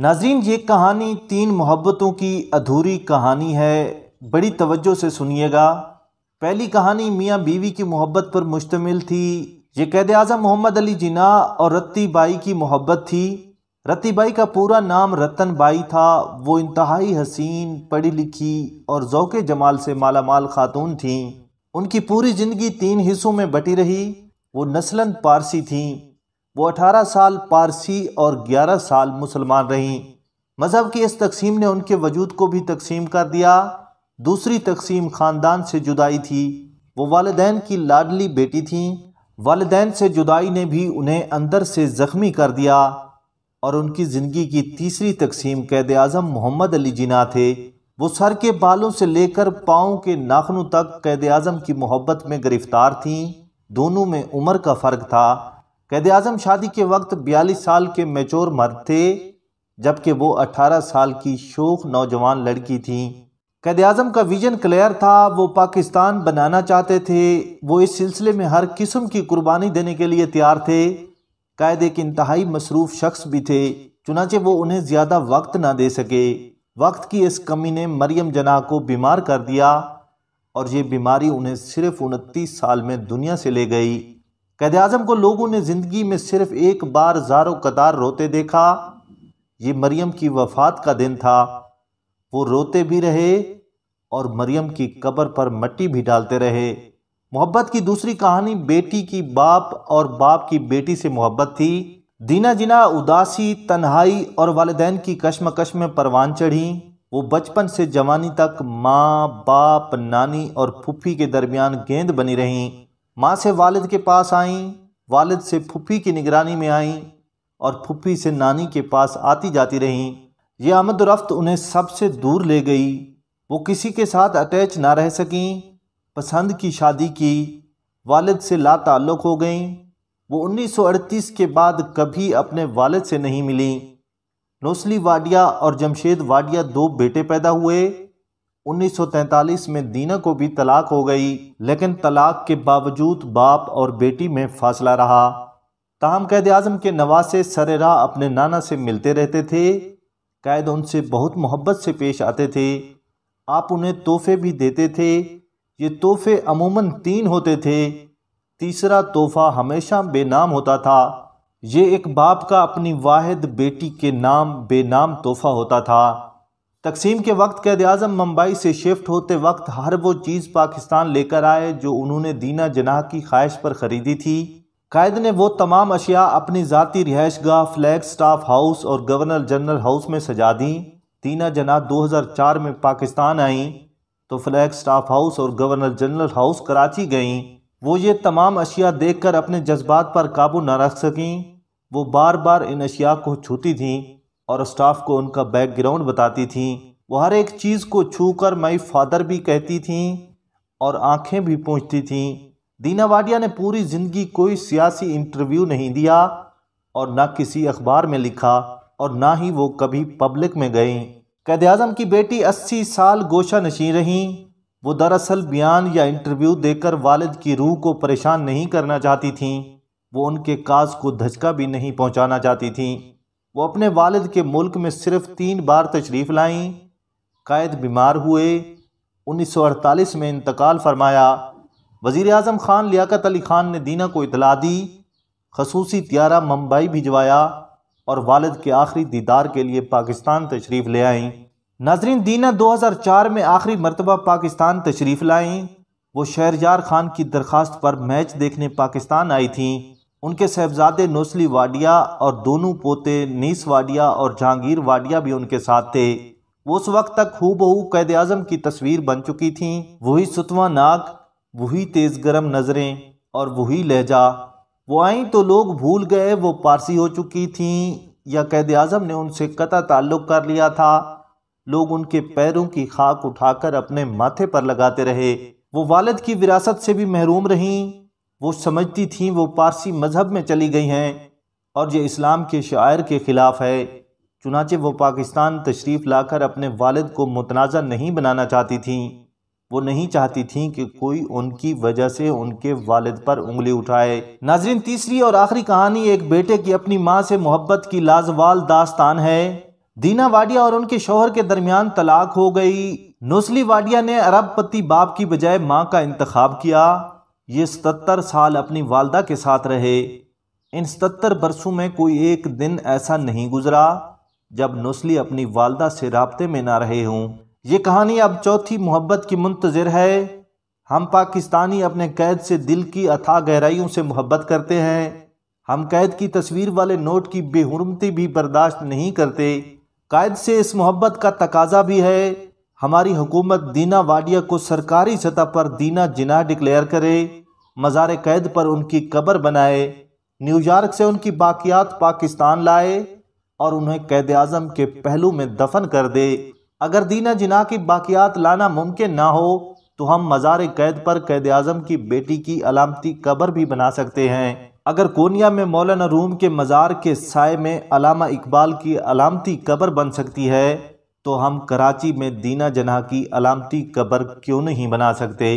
नाजरीन ये कहानी तीन मोहब्बतों की अधूरी कहानी है बड़ी तवज्जो से सुनिएगा पहली कहानी मियाँ बीवी की मोहब्बत पर मुश्तमिल थी ये कैद अजम मोहम्मद अली जिना और रत्ती बाई की मोहब्बत थी रत्ती बाई का पूरा नाम रतन बाई था वो इंतहाई हसीन पढ़ी लिखी और जौके जमाल से माला माल खातून थीं उनकी पूरी ज़िंदगी तीन हिस्सों में बटी रही वो नस्लन पारसी थीं वो अठारह साल पारसी और ग्यारह साल मुसलमान रहीं मज़हब की इस तकसीम ने उनके वजूद को भी तकसीम कर दिया दूसरी तकसीम ख़ानदान से जुदाई थी वो वालदेन की लाडली बेटी थीं वालदेन से जुदाई ने भी उन्हें अंदर से ज़ख्मी कर दिया और उनकी ज़िंदगी की तीसरी तकसीम कैद अज़म मोहम्मद अली जिना थे वो सर के बालों से लेकर पाँव के नाखनों तक कैद अज़म की मोहब्बत में गिरफ़्तार थीं दोनों में उम्र का फ़र्क था कैद अजम शादी के वक्त बयालीस साल के मेचोर मर्द थे जबकि वो अठारह साल की शोख नौजवान लड़की थी कैद अजम का विजन क्लियर था वो पाकिस्तान बनाना चाहते थे वो इस सिलसिले में हर किस्म की कुर्बानी देने के लिए तैयार थे क़ैद एक इंतहाई मसरूफ़ शख्स भी थे चुनाचे वो उन्हें ज़्यादा वक्त ना दे सके वक्त की इस कमी ने मरियम जना को बीमार कर दिया और ये बीमारी उन्हें सिर्फ उनतीस साल में दुनिया से ले गई कैद अजम को लोगों ने ज़िंदगी में सिर्फ एक बार जारो कतार रोते देखा ये मरियम की वफात का दिन था वो रोते भी रहे और मरियम की कब्र पर मट्टी भी डालते रहे मोहब्बत की दूसरी कहानी बेटी की बाप और बाप की बेटी से मोहब्बत थी दीना जिना उदासी तन्हाई और वालदेन की कश्मकश में परवान चढ़ी वो बचपन से जवानी तक माँ बाप नानी और फुफी के दरमियान गेंद बनी रहीं माँ से वालिद के पास आईं वालिद से फुफी की निगरानी में आईं और फुफी से नानी के पास आती जाती रहीं ये आमद रफ्त उन्हें सबसे दूर ले गई वो किसी के साथ अटैच ना रह सकें पसंद की शादी की वालिद से ला ताल्लुक़ हो गईं वो 1938 के बाद कभी अपने वालिद से नहीं मिलीं नौसली वाडिया और जमशेद वाडिया दो बेटे पैदा हुए 1943 में दीना को भी तलाक हो गई लेकिन तलाक के बावजूद बाप और बेटी में फासला रहा ताहम कैद अजम के नवासे सरेरा अपने नाना से मिलते रहते थे कैद उनसे बहुत मोहब्बत से पेश आते थे आप उन्हें तोहफे भी देते थे ये तोहफे अमूमन तीन होते थे तीसरा तोहफा हमेशा बेनाम होता था ये एक बाप का अपनी वाहिद बेटी के नाम बेनाम तोहफा होता था तकसीम के वक्त कैद अजम मुंबई से शिफ्ट होते वक्त हर वो चीज़ पाकिस्तान लेकर आए जो उन्होंने दीना जनाह की ख्वाहिश पर ख़रीदी थी क़ैद ने वो तमाम अशिया अपनी ज़ाती रिहाइश गाह फ्लैग स्टाफ हाउस और गवर्नर जनरल हाउस में सजा दी दीना जनाह 2004 में पाकिस्तान आई तो फ्लैग स्टाफ हाउस और गवर्नर जनरल हाउस कराची गईं वो ये तमाम अशिया देख कर अपने जज्बात पर काबू न रख सकें वो बार बार इन अशिया को छूती थीं और स्टाफ को उनका बैकग्राउंड बताती थीं वो हर एक चीज़ को छू कर माई फादर भी कहती थीं और आंखें भी पूछती थीं दीना वाडिया ने पूरी ज़िंदगी कोई सियासी इंटरव्यू नहीं दिया और ना किसी अखबार में लिखा और ना ही वो कभी पब्लिक में गई कैद आजम की बेटी अस्सी साल गोशा नशीं रहीं वो दरअसल बयान या इंटरव्यू देकर वालिद की रूह को परेशान नहीं करना चाहती थीं वो उनके काज को धचका भी नहीं पहुंचाना चाहती थीं वो अपने वालिद के मुल्क में सिर्फ तीन बार तशरीफ़ लाईं कायद बीमार हुए 1948 में इंतकाल फरमाया वज़ी अजम ख़ान लियाकत अली ख़ान ने दीना को इतला दी खसूसी त्यारा मुंबई भिजवाया और वालद के आखिरी दीदार के लिए पाकिस्तान तशरीफ़ ले आईं नाजरीन दीना 2004 में आखिरी मरतबा पाकिस्तान तशरीफ़ लाईं वो शहरजार खान की दरख्वास्त पर मैच देखने पाकिस्तान आई थी उनके साहबजादे नौसली वाडिया और दोनों पोते नीस वाडिया और जहांगीर वाडिया भी उनके साथ थे उस वक्त तक हु बहू कैद अजम की तस्वीर बन चुकी थी वही सुतवा नाक वही तेज़ गर्म नज़रें और वही लहजा वो आई तो लोग भूल गए वो पारसी हो चुकी थी या कैद अजम ने उनसे कता ताल्लुक़ कर लिया था लोग उनके पैरों की खाक उठाकर अपने माथे पर लगाते रहे वो वालद की विरासत से भी महरूम रहीं वो समझती थीं वो पारसी मज़हब में चली गई हैं और ये इस्लाम के शायर के ख़िलाफ़ है चुनाचे वो पाकिस्तान तशरीफ़ लाकर अपने वालद को मुतनाज़ा नहीं बनाना चाहती थीं वो नहीं चाहती थीं कि कोई उनकी वजह से उनके वालिद पर उंगली उठाए नाजरीन तीसरी और आखिरी कहानी एक बेटे की अपनी माँ से मोहब्बत की लाजवाल दास्तान है दीना वाडिया और उनके शोहर के दरमियान तलाक हो गई नुसली वाडिया ने अरबपति बाप की बजाय माँ का इंतखब किया ये सतर साल अपनी वालदा के साथ रहे इन सतर बरसों में कोई एक दिन ऐसा नहीं गुजरा जब नस्ली अपनी वालदा से रबते में ना रहे हों ये कहानी अब चौथी मोहब्बत की मुंतजर है हम पाकिस्तानी अपने कैद से दिल की अथाह गहराइयों से मोहब्बत करते हैं हम कैद की तस्वीर वाले नोट की बेहरमती भी बर्दाश्त नहीं करते कैद से इस मोहब्बत का तकाजा भी है हमारी हुकूमत दीना वाडिया को सरकारी सतह पर दीना जिना डिक्लेयर करे मज़ार कैद पर उनकी कब्र बनाए न्यूयॉर्क से उनकी बाकियात पाकिस्तान लाए और उन्हें कैद अजम के पहलू में दफन कर दे अगर दीना जिना की बाकियात लाना मुमकिन ना हो तो हम मज़ार कैद पर कैद अजम की बेटी की अलामती कब्र भी बना सकते हैं अगर कोनिया में मौलाना रूम के मज़ार के साय में अलामा इकबाल की अलामती कब्र बन सकती है तो हम कराची में दीना जना की अलामती कब्र क्यों नहीं बना सकते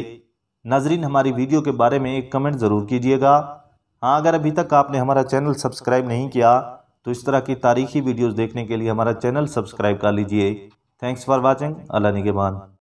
नाजरीन हमारी वीडियो के बारे में एक कमेंट ज़रूर कीजिएगा हाँ अगर अभी तक आपने हमारा चैनल सब्सक्राइब नहीं किया तो इस तरह की तारीखी वीडियोस देखने के लिए हमारा चैनल सब्सक्राइब कर लीजिए थैंक्स फॉर वॉचिंग अल्लाह निगेबान